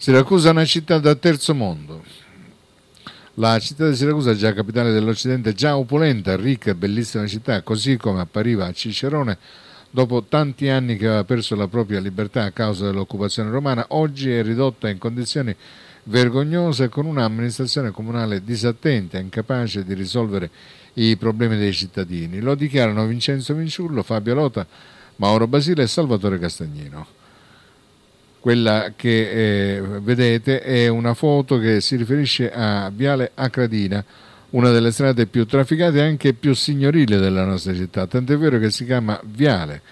Siracusa è una città da terzo mondo. La città di Siracusa, già capitale dell'Occidente, già opulenta, ricca e bellissima città, così come appariva a Cicerone dopo tanti anni che aveva perso la propria libertà a causa dell'occupazione romana, oggi è ridotta in condizioni vergognose con un'amministrazione comunale disattenta, e incapace di risolvere i problemi dei cittadini. Lo dichiarano Vincenzo Vinciullo, Fabio Lota, Mauro Basile e Salvatore Castagnino quella che eh, vedete è una foto che si riferisce a Viale Acradina, una delle strade più trafficate e anche più signorili della nostra città, tant'è vero che si chiama Viale.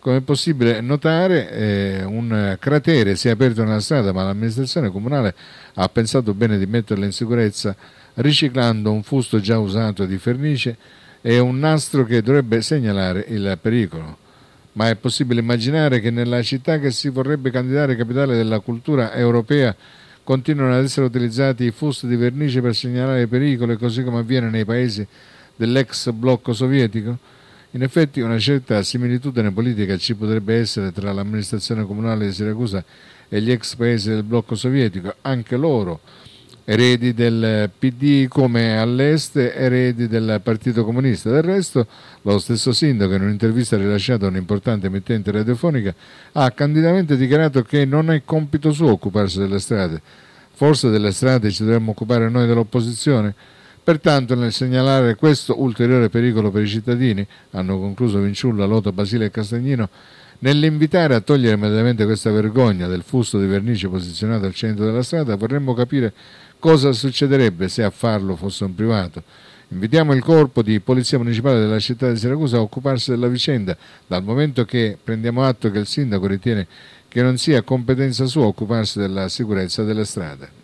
Come è possibile notare eh, un cratere si è aperto nella strada ma l'amministrazione comunale ha pensato bene di metterla in sicurezza riciclando un fusto già usato di vernice e un nastro che dovrebbe segnalare il pericolo ma è possibile immaginare che nella città che si vorrebbe candidare capitale della cultura europea continuano ad essere utilizzati i fusti di vernice per segnalare pericoli, così come avviene nei paesi dell'ex blocco sovietico? In effetti una certa similitudine politica ci potrebbe essere tra l'amministrazione comunale di Siracusa e gli ex paesi del blocco sovietico, anche loro eredi del PD come all'est eredi del Partito Comunista. Del resto lo stesso sindaco in un'intervista rilasciata a un'importante emittente radiofonica ha candidamente dichiarato che non è compito suo occuparsi delle strade. Forse delle strade ci dovremmo occupare noi dell'opposizione? Pertanto nel segnalare questo ulteriore pericolo per i cittadini, hanno concluso Vinciulla, Loto, Basile e Castagnino, Nell'invitare a togliere immediatamente questa vergogna del fusto di vernice posizionato al centro della strada, vorremmo capire Cosa succederebbe se a farlo fosse un privato? Invitiamo il corpo di polizia municipale della città di Siracusa a occuparsi della vicenda, dal momento che prendiamo atto che il sindaco ritiene che non sia competenza sua occuparsi della sicurezza delle strade.